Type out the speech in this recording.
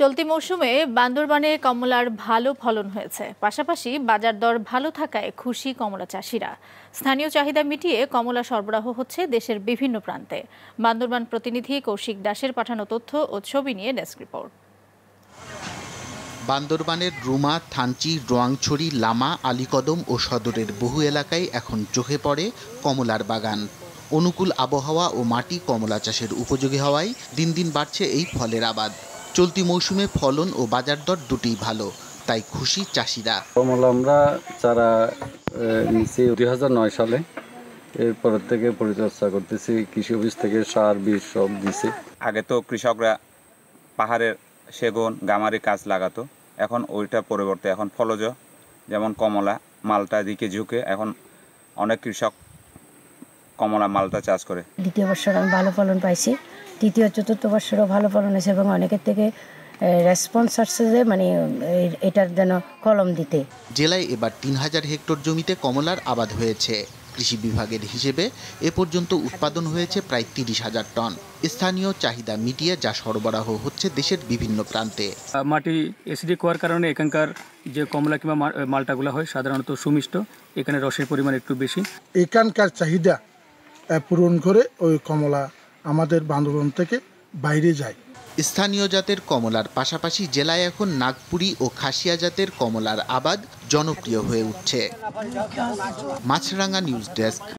চলতি মৌসুমে বান্দরবানে কমলার ভালো ফলন হয়েছে পাশাপাশি বাজার দর ভালো থাকায় খুশি কমলা চাষিরা স্থানীয় চাহিদা মিটিয়ে কমলা সরবরাহ হচ্ছে দেশের বিভিন্ন প্রান্তে বান্দরবান প্রতিনিধি কৌশিক দাসের পাঠানো তথ্য ও ছবি নিয়ে ডেস্ক রিপোর্ট বান্দরবানের রুমা থানচি রোয়াংছড়ি লামা আলীকদম ও সদরের বহু এলাকায় এখন চোখে পড়ে কমলার বাগান অনুকূল আবহাওয়া ও মাটি কমলা চাষের উপযোগী হওয়ায় দিন দিন বাড়ছে এই ফলের আবাদ চলতি মৌসুমে ফলন ও বাজার দর দুটি ভালো তাই খুশি চাষিরা কমলা আমরা চারা নিচে দুই নয় সালে এরপর থেকে পরিচর্যা করতেছি কৃষি অফিস থেকে সার বীজ সব দিছে আগে তো কৃষকরা পাহাড়ের সেগুন গামারি কাজ লাগাতো এখন ওইটা পরিবর্তে এখন ফলজ যেমন কমলা মালটা দিকে ঝুঁকে এখন অনেক কৃষক কমলা মালটা চাষ করে দ্বিতীয় বছর আমি ভালো ফলন পাইছি তৃতীয় চতুর্থ বছরও ভালো ফলন হয়েছে এবং অনেকের থেকে রেসপন্স আসছে যে মানে এটার যেন কলম দিতে জেলায় এবার তিন হাজার হেক্টর জমিতে কমলার আবাদ হয়েছে কৃষি বিভাগের হিসেবে এ পর্যন্ত উৎপাদন হয়েছে প্রায় তিরিশ হাজার টন স্থানীয় চাহিদা মিটিয়ে যা সরবরাহ হচ্ছে দেশের বিভিন্ন প্রান্তে মাটি এসিডি হওয়ার কারণে এখানকার যে কমলা কিংবা মালটাগুলো হয় সাধারণত সুমিষ্ট এখানে রসের পরিমাণ একটু বেশি এখানকার চাহিদা পূরণ করে ওই কমলা আমাদের বান্দরবন থেকে বাইরে যায় স্থানীয় জাতের কমলার পাশাপাশি জেলায় এখন নাগপুরি ও খাসিয়া জাতের কমলার আবাদ জনপ্রিয় হয়ে উঠছে মাছরাঙা নিউজ ডেস্ক